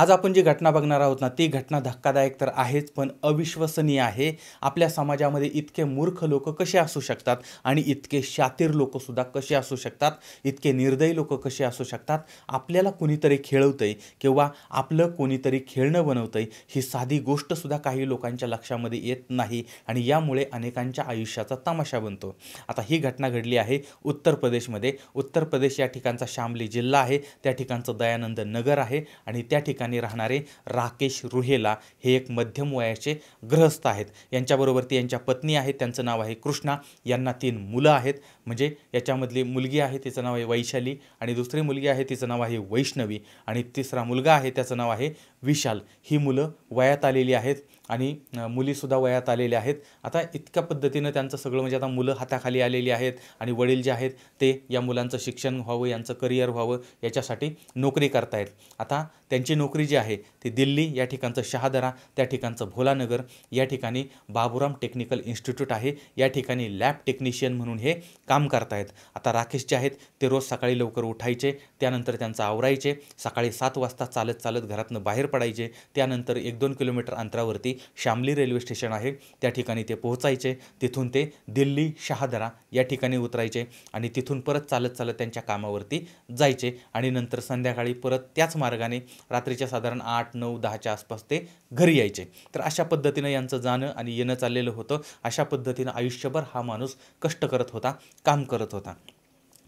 आज आपण जी घटना बघणार आहोत ना ती घटना धक्कादायक तर आहेच पण अविश्वसनीय आहे आपल्या समाजामध्ये इतके मूर्ख लोक कसे असू शकतात आणि इतके शातीर लोकसुद्धा कसे असू शकतात इतके निर्दयी लोक कसे असू शकतात आपल्याला कोणीतरी खेळवतंय किंवा आपलं कोणीतरी खेळणं बनवतंय ही साधी गोष्टसुद्धा काही लोकांच्या लक्षामध्ये येत नाही आणि यामुळे अनेकांच्या आयुष्याचा तमाशा बनतो आता ही घटना घडली आहे उत्तर प्रदेशमध्ये उत्तर प्रदेश या ठिकाणचा शामली जिल्हा आहे त्या ठिकाणचं दयानंद नगर आहे आणि त्या ठिकाणी ठिकाणी राहणारे राकेश रुहेला हे एक मध्यम वयाचे ग्रहस्थ आहेत यांच्याबरोबर ती यांच्या पत्नी आहेत त्यांचं नाव आहे कृष्णा यांना तीन मुलं आहेत म्हणजे याच्यामधली मुलगी आहे तिचं नाव आहे वैशाली आणि दुसरी मुलगी आहे तिचं नाव आहे वैष्णवी आणि तिसरा मुलगा आहे त्याचं नाव आहे विशाल ही मुलं वयात आलेली आहेत आणि मुलीसुद्धा वयात आलेल्या आहेत आता इतक्या पद्धतीनं त्यांचं सगळं म्हणजे आता मुलं हाताखाली आलेली आहेत आणि वडील जे आहेत ते या मुलांचं शिक्षण व्हावं यांचं करिअर व्हावं याच्यासाठी नोकरी करतायत आता त्यांची नोकरी जी आहे ती दिल्ली या ठिकाणचं शहादरा त्या ठिकाणचं भोलानगर या ठिकाणी बाबुराम टेक्निकल इन्स्टिट्यूट आहे या ठिकाणी लॅब टेक्निशियन म्हणून हे काम करतायत आता राकेश जे आहेत ते रोज सकाळी लवकर उठायचे त्यानंतर त्यांचं आवरायचे सकाळी सात वाजता चालत चालत घरातनं बाहेर पडायचे त्यानंतर एक दोन किलोमीटर अंतरावरती श्यामली रेल्वे स्टेशन आहे त्या ठिकाणी ते पोहोचायचे तिथून ते दिल्ली शहादरा या ठिकाणी उतरायचे आणि तिथून परत चालत चालत त्यांच्या कामावरती जायचे आणि नंतर संध्याकाळी परत त्याच मार्गाने रात्रीच्या साधारण आठ नऊ दहाच्या आसपास ते घरी यायचे तर अशा पद्धतीनं यांचं जाणं आणि येणं चाललेलं होतं अशा पद्धतीनं आयुष्यभर हा माणूस कष्ट करत होता काम करत होता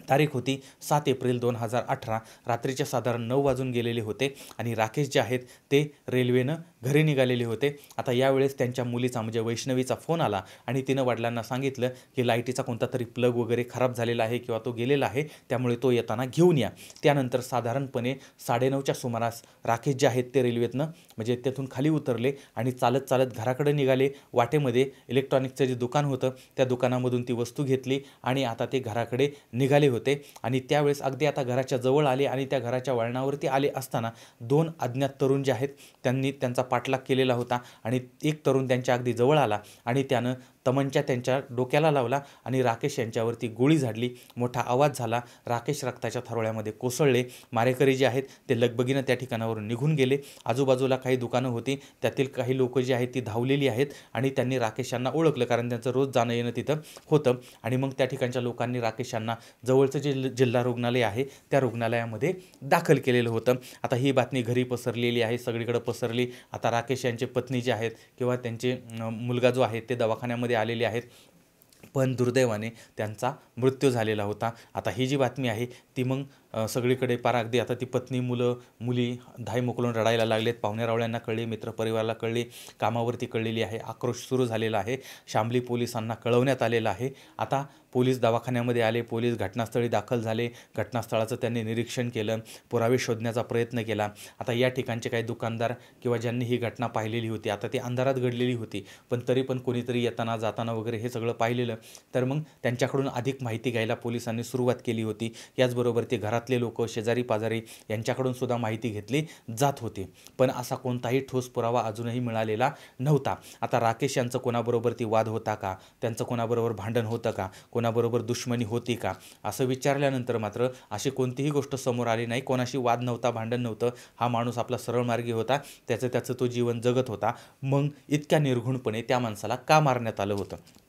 तारीख होती सात एप्रिल दोन हजार अठरा रात्रीच्या साधारण नऊ वाजून गेलेले होते आणि राकेश जे आहेत ते रेल्वेनं घरी निघालेले होते आता यावेळेस त्यांच्या मुलीचा म्हणजे वैष्णवीचा फोन आला आणि तिनं वडिलांना सांगितलं की लाईटीचा कोणता तरी प्लग वगैरे खराब झालेला आहे किंवा तो गेलेला आहे त्यामुळे तो येताना घेऊन या त्यानंतर साधारणपणे साडेनऊच्या सुमारास राकेश जे आहेत ते रेल्वेतनं म्हणजे तेथून खाली उतरले आणि चालत चालत घराकडे निघाले वाटेमध्ये इलेक्ट्रॉनिक्सचं जे दुकान होतं त्या दुकानामधून ती वस्तू घेतली आणि आता ते घराकडे निघाले होते आणि त्यावेळेस अगदी आता घराच्या जवळ आले आणि त्या घराच्या वळणावरती आले असताना दोन अज्ञात तरुण जे आहेत त्यांनी त्यांचा पाठलाग केलेला होता आणि एक तरुण त्यांच्या अगदी जवळ आला आणि त्यानं तमनच्या त्यांच्या डोक्याला लावला आणि राकेश यांच्यावरती गोळी झाडली मोठा आवाज झाला राकेश रक्ताच्या थरोळ्यामध्ये कोसळले मारेकरी जे आहेत ते लगबगीनं त्या ठिकाणावरून निघून गेले आजूबाजूला काही दुकानं होती त्यातील काही लोक जी आहेत ती धावलेली आहेत आणि त्यांनी राकेश यांना ओळखलं कारण त्यांचं रोज जाणं येणं तिथं होतं आणि मग त्या ठिकाणच्या लोकांनी राकेश यांना जवळचं जे जिल्हा रुग्णालय आहे त्या रुग्णालयामध्ये दाखल केलेलं होतं आता ही बातमी घरी पसरलेली आहे सगळीकडे पसरली आता राकेश यांचे पत्नी जे आहेत किंवा त्यांचे मुलगा जो आहे ते दवाखान्यामध्ये आलेली आलेले आहेत पण दुर्दैवाने त्यांचा मृत्यू झालेला होता आता ही जी बातमी आहे ती मग सगळीकडे पार अगदी आता ती पत्नी मुलं मुली धाय मोकलून रडायला लागलेत पाहुण्यारावळ्यांना कळले मित्रपरिवाराला कळले कामावरती कळलेली आहे आक्रोश सुरू झालेला आहे शामली पोलिसांना कळवण्यात आलेलं आहे आता पोलीस दवाखान्यामध्ये आले पोलीस घटनास्थळी दाखल झाले घटनास्थळाचं त्यांनी निरीक्षण केलं पुरावे शोधण्याचा प्रयत्न केला आता या ठिकाणचे काही दुकानदार किंवा ज्यांनी ही घटना पाहिलेली होती आता ती अंधारात घडलेली होती पण तरी पण कोणीतरी येताना जाताना वगैरे हे सगळं पाहिलेलं तर मग त्यांच्याकडून अधिक माहिती घ्यायला पोलिसांनी सुरुवात केली होती याचबरोबर त्याचबरोबर ते घरातले लोक शेजारी पाजारी यांच्याकडून सुद्धा माहिती घेतली जात होती पण असा कोणताही ठोस पुरावा अजूनही मिळालेला नव्हता आता राकेश यांचं कोणाबरोबर ती वाद होता का त्यांचं कोणाबरोबर भांडण होतं का कोणाबरोबर दुश्मनी होती का असं विचारल्यानंतर मात्र अशी कोणतीही गोष्ट समोर आली नाही कोणाशी वाद नव्हता भांडण नव्हतं हा माणूस आपला सरळ मार्गी होता त्याचं त्याचं तो जीवन जगत होता मग इतक्या निर्घुणपणे त्या माणसाला का मारण्यात आलं होतं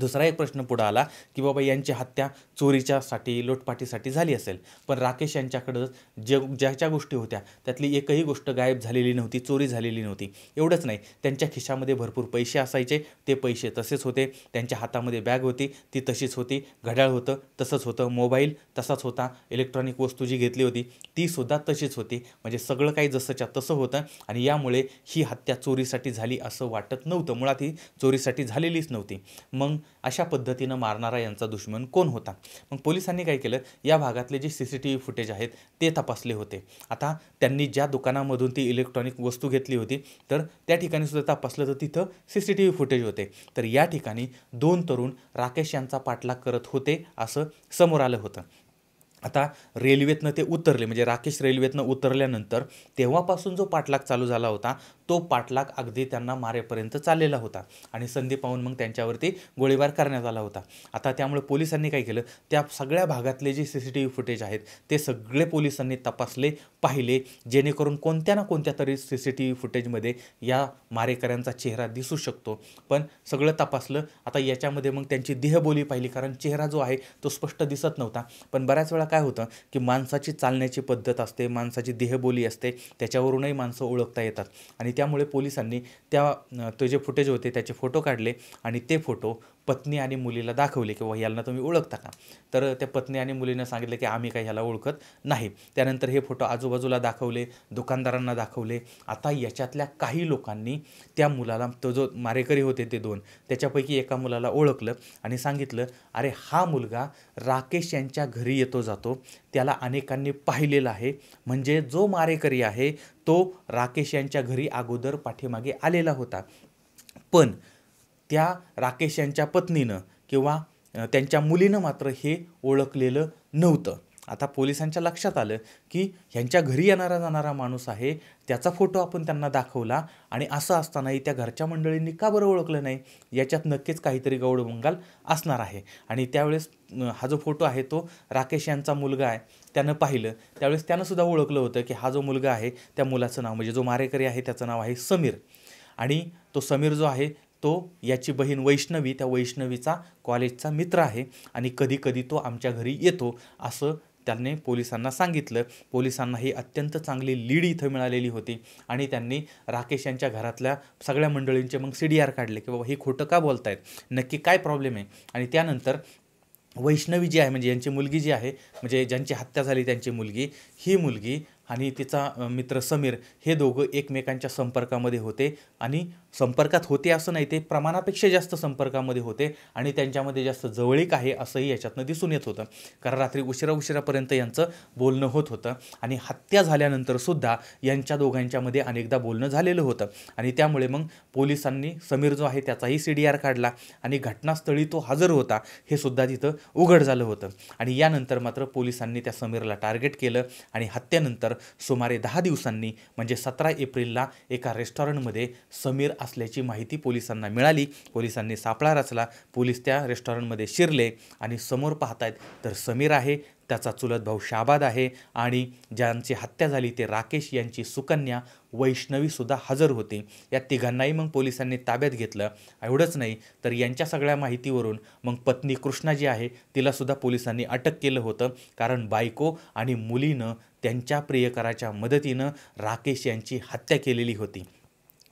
दुसरा एक प्रश्न पुढं आला की बाबा यांची हत्या चोरीच्यासाठी लोटपाटीसाठी झाली असेल पण राकेश यांच्याकडं जे ज्या गोष्टी होत्या त्यातली एकही गोष्ट गायब झालेली नव्हती चोरी झालेली नव्हती एवढंच नाही त्यांच्या खिशामध्ये भरपूर पैसे असायचे ते पैसे तसेच होते त्यांच्या हातामध्ये बॅग होती ती तशीच होती घड्याळ होतं तसंच होतं मोबाईल तसाच होता इलेक्ट्रॉनिक वस्तू जी घेतली होती तीसुद्धा तशीच होती म्हणजे सगळं काही जसंच्या तसं होतं आणि यामुळे ही हत्या चोरीसाठी झाली असं वाटत नव्हतं मुळात ही चोरीसाठी झालेलीच नव्हती मग अशा पद्धतीनं मारणारा यांचा दुश्मन कोण होता मग पोलिसांनी काय केलं या भागातले जे C C T V footage आहेत ते तपासले होते आता त्यांनी ज्या दुकानामधून ती इलेक्ट्रॉनिक वस्तू घेतली होती तर त्या ठिकाणी सुद्धा तपासलं तर तिथं C C T V footage होते तर या ठिकाणी दोन तरुण राकेश यांचा पाठलाग करत होते असं समोर आलं होतं आता रेल्वेतनं ते उतरले म्हणजे राकेश रेल्वेतनं उतरल्यानंतर तेव्हापासून जो पाठलाग चालू झाला होता तो पाठलाग अगदी त्यांना मारेपर्यंत चाललेला होता आणि संधी पाहून मग त्यांच्यावरती गोळीबार करण्यात आला होता आता त्यामुळे पोलिसांनी काय केलं त्या सगळ्या भागातले जे C C T V footage आहेत ते सगळे पोलिसांनी तपासले पाहिले जेणेकरून कोणत्या ना कोणत्या तरी सी सी टी व्ही फुटेजमध्ये या मारेकऱ्यांचा चेहरा दिसू शकतो पण सगळं तपासलं आता याच्यामध्ये मग त्यांची देहबोली पाहिली कारण चेहरा जो आहे तो स्पष्ट दिसत नव्हता पण बऱ्याच वेळा काय होतं की माणसाची चालण्याची पद्धत असते माणसाची देहबोली असते त्याच्यावरूनही माणसं ओळखता येतात आणि त्यामुळे पोलिसांनी त्या ते जे फुटेज होते त्याचे फोटो काढले आणि ते फोटो पत्नी आणि मुलीला दाखवले किंवा यांना तुम्ही ओळखता का तर त्या पत्नी आणि मुलीनं सांगितलं की आम्ही काही ह्याला ओळखत नाही त्यानंतर हे फोटो आजूबाजूला दाखवले दुकानदारांना दाखवले आता याच्यातल्या काही लोकांनी त्या मुलाला तो जो मारेकरी होते ते दोन त्याच्यापैकी एका मुलाला ओळखलं आणि सांगितलं अरे हा मुलगा राकेश यांच्या घरी येतो जातो त्याला अनेकांनी पाहिलेला आहे म्हणजे जो मारेकरी आहे तो राकेश यांच्या घरी अगोदर पाठीमागे आलेला होता पण त्या राकेश यांच्या पत्नीनं किंवा त्यांच्या मुलीनं मात्र हे ओळखलेलं नव्हतं आता पोलिसांच्या लक्षात आलं की ह्यांच्या घरी येणारा जाणारा माणूस आहे त्याचा फोटो आपण त्यांना दाखवला आणि असं असतानाही त्या घरच्या मंडळींनी का बरं ओळखलं नाही याच्यात नक्कीच काहीतरी बंगाल असणार आहे आणि त्यावेळेस हा जो फोटो आहे तो राकेश यांचा मुलगा आहे त्यानं पाहिलं त्यावेळेस त्यानंसुद्धा ओळखलं होतं की हा जो मुलगा आहे त्या मुलाचं नाव म्हणजे जो मारेकरी आहे त्याचं नाव आहे समीर आणि तो समीर जो आहे तो याची बहीण वैष्णवी त्या वैष्णवीचा कॉलेजचा मित्र आहे आणि कधीकधी तो आमच्या घरी येतो असं त्यांनी पोलिसांना सांगितलं पोलिसांना ही अत्यंत चांगली लीड इथं मिळालेली होती आणि त्यांनी राकेश यांच्या घरातल्या सगळ्या मंडळींचे मग सी डी आर काढले की बाबा हे खोटं का बोलतायत नक्की काय प्रॉब्लेम आहे आणि त्यानंतर वैष्णवी जी आहे म्हणजे यांची मुलगी जी आहे म्हणजे ज्यांची हत्या झाली त्यांची मुलगी ही मुलगी आणि तिचा मित्र समीर हे दोघं एकमेकांच्या संपर्कामध्ये होते आणि संपर्कात होते असं नाही ते प्रमाणापेक्षा जास्त संपर्कामध्ये होते आणि त्यांच्यामध्ये जास्त जवळीक आहे असंही याच्यातनं दिसून येत होतं कारण रात्री उशिरा उशिरापर्यंत यांचं बोलणं होत होतं आणि हत्या झाल्यानंतरसुद्धा यांच्या दोघांच्यामध्ये अनेकदा बोलणं झालेलं होतं आणि त्यामुळे मग पोलिसांनी समीर जो आहे त्याचाही सी डी आर काढला आणि घटनास्थळी तो हजर होता हे सुद्धा तिथं उघड झालं होतं आणि यानंतर मात्र पोलिसांनी त्या समीरला टार्गेट केलं आणि हत्येनंतर सुमारे दहा दिवसांनी म्हणजे सतरा एप्रिलला एका रेस्टॉरंटमध्ये समीर असल्याची माहिती पोलिसांना मिळाली पोलिसांनी सापळा रचला पोलीस त्या रेस्टॉरंटमध्ये शिरले आणि समोर पाहतायत तर समीर आहे त्याचा चुलत भाऊ शाबाद आहे आणि ज्यांची हत्या झाली ते राकेश यांची सुकन्या वैष्णवीसुद्धा हजर होती या तिघांनाही मग पोलिसांनी ताब्यात घेतलं एवढंच नाही तर यांच्या सगळ्या माहितीवरून मग पत्नी कृष्णा जी आहे तिलासुद्धा पोलिसांनी अटक केलं होतं कारण बायको आणि मुलीनं त्यांच्या प्रियकराच्या मदतीनं राकेश यांची हत्या केलेली होती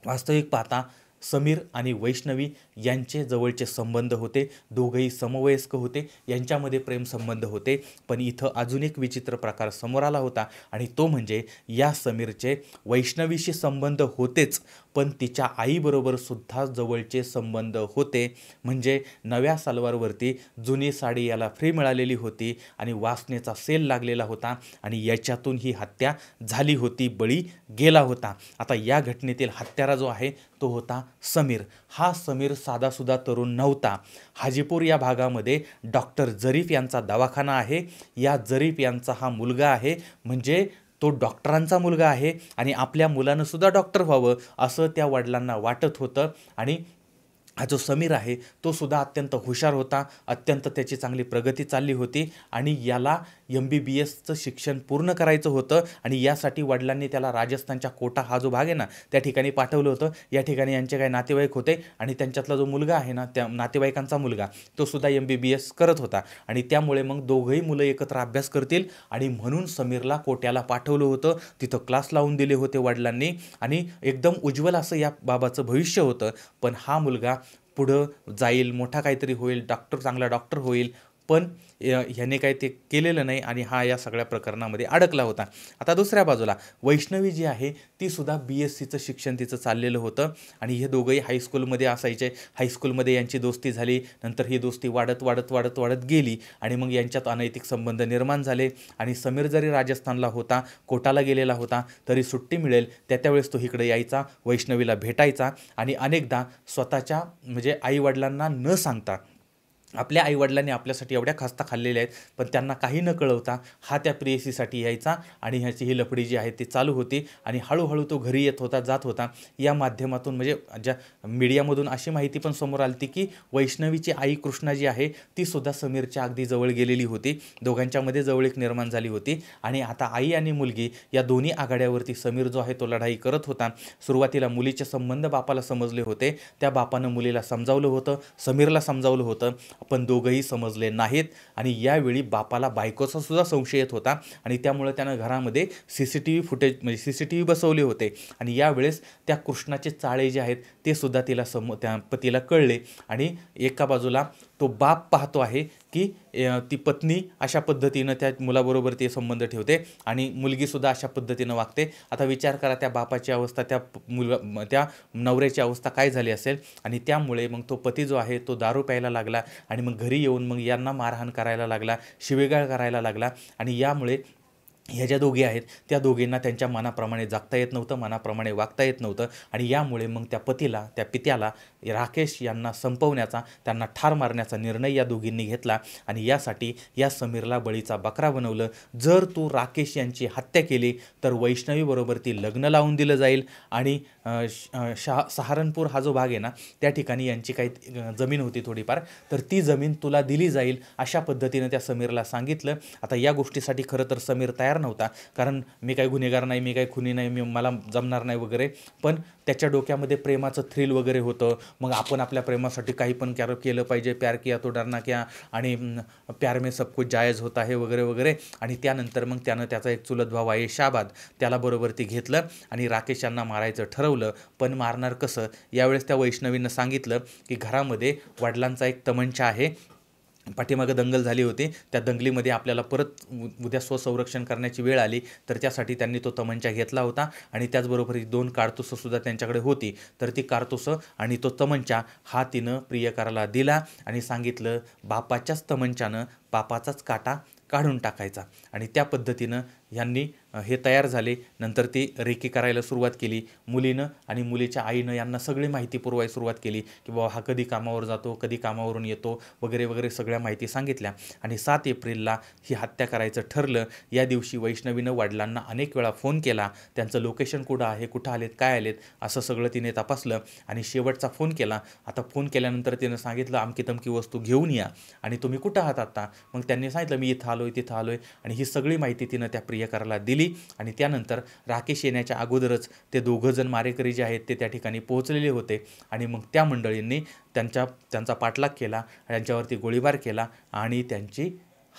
वास्तविक पाहता समीर आणि वैष्णवी यांचे जवळचे संबंध होते दोघंही समवयस्क होते यांच्यामध्ये प्रेमसंबंध होते पण इथं अजून एक विचित्र प्रकार समोर आला होता आणि तो म्हणजे या समीरचे वैष्णवीशी संबंध होतेच पण तिच्या आईबरोबरसुद्धा जवळचे संबंध होते म्हणजे नव्या सलवारवरती जुनी साडी याला फ्री मिळालेली होती आणि वासनेचा सेल लागलेला होता आणि याच्यातून ही हत्या झाली होती बळी गेला होता आता या घटनेतील हत्यारा जो आहे तो होता समीर हा समीर साधासुद्धा तरुण नव्हता हाजीपूर या भागामध्ये डॉक्टर जरीफ यांचा दवाखाना आहे या जरीफ यांचा हा मुलगा आहे म्हणजे तो डॉक्टरांचा मुलगा आहे आणि आपल्या मुलानंसुद्धा डॉक्टर व्हावं असं त्या वडिलांना वाटत होतं आणि हा जो समीर आहे तो सुद्धा अत्यंत हुशार होता अत्यंत त्याची चांगली प्रगती चालली होती आणि याला एम बी बी एसचं शिक्षण पूर्ण करायचं होतं आणि यासाठी वडिलांनी त्याला राजस्थानच्या कोटा हा जो भाग आहे ना त्या ठिकाणी पाठवलं होतं या ठिकाणी यांचे काही नातेवाईक होते आणि त्यांच्यातला जो मुलगा आहे ना त्या नातेवाईकांचा मुलगा तो सुद्धा एम बी बी एस करत होता आणि त्यामुळे मग दोघंही मुलं एकत्र अभ्यास करतील आणि म्हणून समीरला कोट्याला पाठवलं होतं तिथं क्लास लावून दिले होते वडिलांनी आणि एकदम उज्ज्वल असं या बाबाचं भविष्य होतं पण हा मुलगा पुढं जाईल मोठा काहीतरी होईल डॉक्टर चांगला डॉक्टर होईल पण ह्याने काय ते केलेलं नाही आणि हा या सगळ्या प्रकरणामध्ये अडकला होता आता दुसऱ्या बाजूला वैष्णवी जी आहे ती सुद्धा बी एस सीचं शिक्षण तिचं चाललेलं होतं आणि हे दोघंही हायस्कूलमध्ये असायचे हायस्कूलमध्ये यांची दोस्ती झाली नंतर ही दोस्ती वाढत वाढत वाढत वाढत गेली आणि मग यांच्यात अनैतिक संबंध निर्माण झाले आणि समीर जरी राजस्थानला होता कोटाला गेलेला होता तरी सुट्टी मिळेल त्या त्यावेळेस तो इकडे यायचा वैष्णवीला भेटायचा आणि अनेकदा स्वतःच्या म्हणजे आईवडिलांना न सांगता आपल्या आईवडिलांनी आपल्यासाठी एवढ्या खास्ता खाल्लेल्या आहेत पण त्यांना काही न कळवता हा त्या प्रियसीसाठी यायचा आणि ह्याची ही लफडी जी आहे ती चालू होती आणि हळूहळू तो घरी येत होता जात होता या माध्यमातून म्हणजे ज्या मीडियामधून अशी माहिती पण समोर आली होती की वैष्णवीची आई कृष्णा जी आहे ती सुद्धा समीरच्या अगदी जवळ गेलेली होती दोघांच्यामध्ये जवळीक निर्माण झाली होती आणि आता आई आणि मुलगी या दोन्ही आघाड्यावरती समीर जो आहे तो लढाई करत होता सुरुवातीला मुलीचे संबंध बापाला समजले होते त्या बापानं मुलीला समजावलं होतं समीरला समजावलं होतं आपण दोघंही समजले नाहीत आणि यावेळी बापाला बायकोचा सुद्धा संशय येत होता आणि त्यामुळे त्यानं घरामध्ये C C T V footage म्हणजे सी सी टी व्ही बसवले होते आणि यावेळेस त्या कृष्णाचे चाळे जे आहेत ते सुद्धा तिला सम त्या पतीला कळले आणि एका बाजूला तो बाप पाहतो आहे की ती पत्नी अशा पद्धतीनं त्या मुलाबरोबर ते संबंध ठेवते आणि मुलगीसुद्धा अशा पद्धतीनं वागते आता विचार करा त्या बापाची अवस्था त्या मुलगा त्या नवऱ्याची अवस्था काय झाली असेल आणि त्यामुळे मग तो पती जो आहे तो दारू प्यायला लागला आणि मग घरी येऊन मग यांना मारहाण करायला लागला शिवेगाळ करायला लागला आणि यामुळे ह्या ज्या दोघी आहेत त्या दोघींना त्यांच्या मनाप्रमाणे जगता येत नव्हतं मनाप्रमाणे वागता येत नव्हतं आणि यामुळे मग त्या पतीला त्या पित्याला राकेश यांना संपवण्याचा त्यांना ठार मारण्याचा निर्णय या दोघींनी घेतला आणि यासाठी या समीरला बळीचा बकरा बनवलं जर तू राकेश यांची हत्या केली तर वैष्णवीबरोबर ती लग्न लावून दिलं जाईल आणि शहा सहारनपूर हा जो भाग आहे ना त्या ठिकाणी यांची काही जमीन होती थोडीफार तर ती जमीन तुला दिली जाईल अशा पद्धतीनं त्या समीरला सांगितलं आता या गोष्टीसाठी खरं तर समीर तयार तयार नव्हता कारण मी काही गुन्हेगार नाही मी काही खुनी नाही मी मला जमणार नाही वगैरे पण त्याच्या डोक्यामध्ये प्रेमाचं थ्रिल वगैरे होतं मग आपण आपल्या प्रेमासाठी काही पण कॅर केलं पाहिजे प्यार किया तो डरना किया आणि प्यार मे सब जायज होता आहे वगैरे वगैरे आणि त्यानंतर मग त्यानं त्याचा एक चुलत भाव आहे शाबाद त्याला बरोबर ती घेतलं आणि राकेश यांना मारायचं ठरवलं पण मारणार कसं यावेळेस त्या वैष्णवीनं सांगितलं की घरामध्ये वडिलांचा एक तमंचा आहे पाठीमागं दंगल झाली होती त्या दंगलीमध्ये आपल्याला परत उद्या स्वसंरक्षण करण्याची वेळ आली तर त्यासाठी त्यांनी तो तमंचा घेतला होता आणि त्याचबरोबर ही दोन कारतुसंसुद्धा त्यांच्याकडे होती तर ती कारतुसं आणि तो तमंचा हा तिनं प्रियकराला दिला आणि सांगितलं बापाच्याच तमंचानं बापाचाच काटा काढून टाकायचा आणि त्या पद्धतीनं यांनी हे तयार झाले नंतर ती रेकी करायला सुरुवात केली मुलीनं आणि मुलीच्या आईनं यांना सगळी माहिती पुरवायला सुरुवात केली की बाबा हा कधी कामावर जातो कधी कामावरून येतो वगैरे वगैरे सगळ्या माहिती सांगितल्या आणि सात एप्रिलला ही हत्या करायचं ठरलं या दिवशी वैष्णवीनं वडिलांना अनेक वेळा फोन केला त्यांचं लोकेशन कुठं आहे कुठं आलेत काय आलेत असं सगळं तिने तपासलं आणि शेवटचा फोन केला आता फोन केल्यानंतर तिनं सांगितलं आमकी तमकी वस्तू घेऊन या आणि तुम्ही कुठं आहात आता मग त्यांनी सांगितलं मी इथं आलो आहे तिथं आलो आणि ही सगळी माहिती तिनं त्या प्रि प्रियकराला दिली आणि त्यानंतर राकेश येण्याच्या अगोदरच ते दोघंजण मारेकरी जे आहेत ते त्या ठिकाणी पोहोचलेले होते आणि मग त्या मंडळींनी त्यांच्या त्यांचा पाठलाग केला त्यांच्यावरती गोळीबार केला आणि त्यांची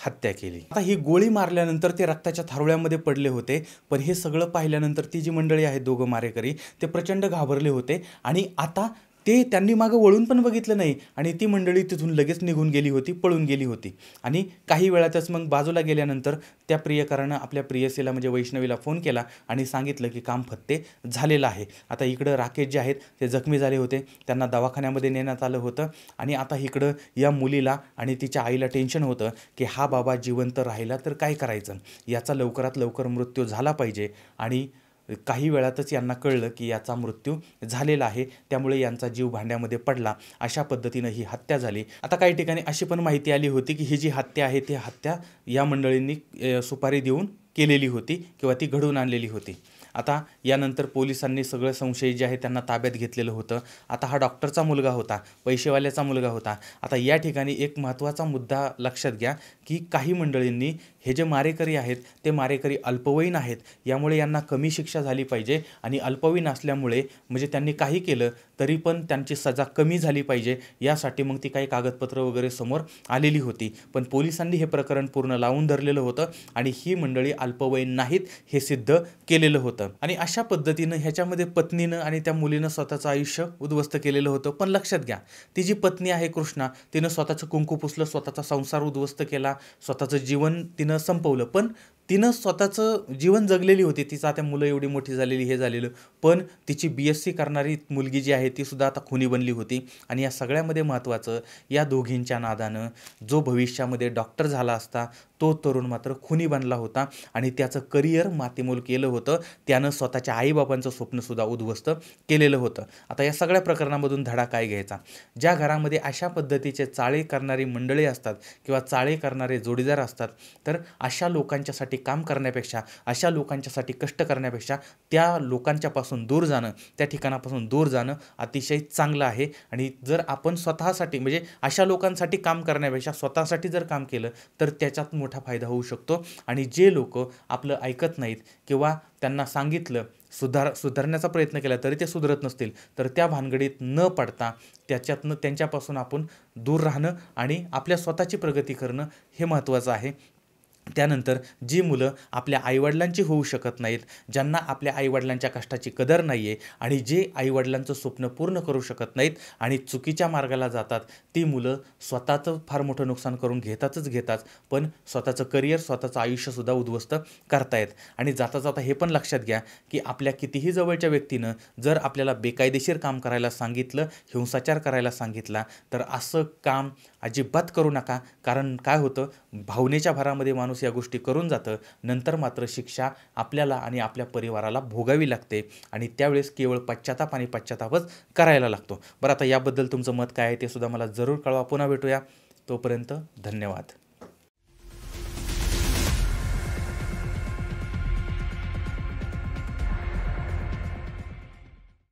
हत्या केली आता ही गोळी मारल्यानंतर ते रक्ताच्या थारुळ्यामध्ये पडले होते पण हे सगळं पाहिल्यानंतर ती जी मंडळी आहेत दोघं मारेकरी ते प्रचंड घाबरले होते आणि आता ते त्यांनी मागं वळून पण बघितलं नाही आणि ती मंडळी तिथून लगेच निघून गेली होती पळून गेली होती आणि काही वेळातच मग बाजूला गेल्यानंतर त्या प्रियकरानं आपल्या प्रियसीला म्हणजे वैष्णवीला फोन केला आणि सांगितलं की काम फत्ते झालेलं आहे आता इकडं राकेश जे आहेत ते जखमी झाले होते त्यांना दवाखान्यामध्ये नेण्यात आलं होतं आणि आता इकडं या मुलीला आणि तिच्या आईला टेन्शन होतं की हा बाबा जिवंत राहिला तर काय करायचं याचा लवकरात लवकर मृत्यू झाला पाहिजे आणि काही वेळातच यांना कळलं की याचा मृत्यू झालेला आहे त्यामुळे यांचा जीव भांड्यामध्ये पडला अशा पद्धतीनं ही हत्या झाली आता काही ठिकाणी अशी पण माहिती आली होती की ही जी हत्या आहे ती हत्या या मंडळींनी सुपारी देऊन केलेली होती किंवा ती घडवून आणलेली होती आता यानंतर पोलिसांनी सगळं संशय जे आहे त्यांना ताब्यात घेतलेलं होतं आता हा डॉक्टरचा मुलगा होता पैसेवाल्याचा मुलगा होता आता या ठिकाणी एक महत्त्वाचा मुद्दा लक्षात घ्या की काही मंडळींनी हे जे मारेकरी आहेत ते मारेकरी अल्पवयीन आहेत यामुळे यांना कमी शिक्षा झाली पाहिजे आणि अल्पवयीन असल्यामुळे म्हणजे त्यांनी काही केलं तरी पण त्यांची सजा कमी झाली पाहिजे यासाठी मग ती काही कागदपत्र वगैरे समोर आलेली होती पण पोलिसांनी हे प्रकरण पूर्ण लावून धरलेलं होतं आणि ही मंडळी अल्पवयीन नाहीत हे सिद्ध केलेलं होतं आणि अशा पद्धतीनं ह्याच्यामध्ये पत्नीनं आणि त्या मुलीनं स्वतःचं आयुष्य उद्ध्वस्त केलेलं होतं पण लक्षात घ्या ती जी पत्नी आहे कृष्णा तिनं स्वतःचं कुंकू पुसलं स्वतःचा संसार उद्ध्वस्त केला स्वतःचं जीवन तिनं संपवलं पण तिनं स्वतःचं जीवन जगलेली होती तिचं आता मुलं एवढी मोठी झालेली हे झालेलं पण तिची बी एस सी करणारी मुलगी जी आहे तीसुद्धा आता खुनी बनली होती आणि या सगळ्यामध्ये महत्त्वाचं या दोघींच्या नादानं जो भविष्यामध्ये डॉक्टर झाला असता तो तरुण मात्र खुनी बनला होता आणि त्याचं करिअर मातीमोल केलं होतं त्यानं स्वतःच्या आईबाबांचं स्वप्नसुद्धा उद्ध्वस्त केलेलं होतं आता या सगळ्या प्रकरणामधून धडा काय घ्यायचा ज्या घरामध्ये अशा पद्धतीचे चाळे करणारी मंडळी असतात किंवा चाळे करणारे जोडीदार असतात तर अशा लोकांच्यासाठी काम करण्यापेक्षा अशा लोकांच्यासाठी कष्ट करण्यापेक्षा त्या लोकांच्यापासून दूर जाणं त्या ठिकाणापासून दूर जाणं अतिशय चांगलं आहे आणि जर आपण स्वतःसाठी म्हणजे अशा लोकांसाठी काम करण्यापेक्षा स्वतःसाठी जर काम केलं तर त्याच्यात मोठा फायदा होऊ शकतो आणि जे लोक आपलं ऐकत नाहीत किंवा त्यांना सांगितलं सुधार सुधारण्याचा प्रयत्न केला तरी ते सुधरत नसतील तर त्या भानगडीत न पडता त्याच्यातनं त्यांच्यापासून आपण दूर राहणं आणि आपल्या स्वतःची प्रगती करणं हे महत्त्वाचं आहे त्यानंतर जी मुलं आपल्या आईवडिलांची होऊ शकत नाहीत ज्यांना आपल्या आईवडिलांच्या कष्टाची कदर नाही आहे आणि जे आईवडिलांचं स्वप्न पूर्ण करू शकत नाहीत आणि चुकीच्या मार्गाला जातात ती मुलं स्वतःचं फार मोठं नुकसान करून घेतातच घेतात पण स्वतःचं करिअर स्वतःचं आयुष्यसुद्धा उद्ध्वस्त करतायत आणि जाता जाता हे पण लक्षात घ्या की आपल्या कितीही जवळच्या व्यक्तीनं जर आपल्याला बेकायदेशीर काम करायला सांगितलं हिंसाचार करायला सांगितला तर असं काम अजिबात करू नका कारण काय होतं भावनेच्या भरामध्ये माणूस या गोष्टी करून जातं नंतर मात्र शिक्षा आपल्याला आणि आपल्या परिवाराला भोगावी लागते आणि त्यावेळेस केवळ पश्चाताप आणि पश्चातापच करायला लागतो बरं आता याबद्दल तुमचं मत काय आहे ते सुद्धा मला जरूर कळवा पुन्हा भेटूया तोपर्यंत धन्यवाद